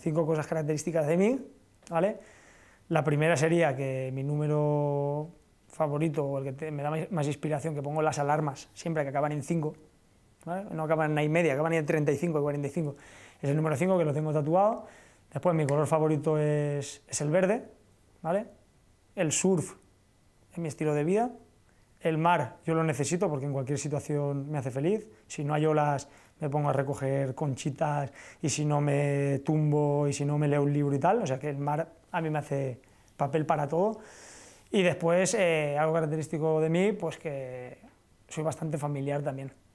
Cinco cosas características de mí, ¿vale? La primera sería que mi número favorito, o el que me da más inspiración, que pongo las alarmas, siempre que acaban en 5, no acaban en y media, acaban en 35 y 45, es el número 5 que lo tengo tatuado, después mi color favorito es, es el verde, ¿vale? el surf es mi estilo de vida, el mar yo lo necesito porque en cualquier situación me hace feliz. Si no hay olas me pongo a recoger conchitas y si no me tumbo y si no me leo un libro y tal. O sea que el mar a mí me hace papel para todo. Y después eh, algo característico de mí, pues que soy bastante familiar también.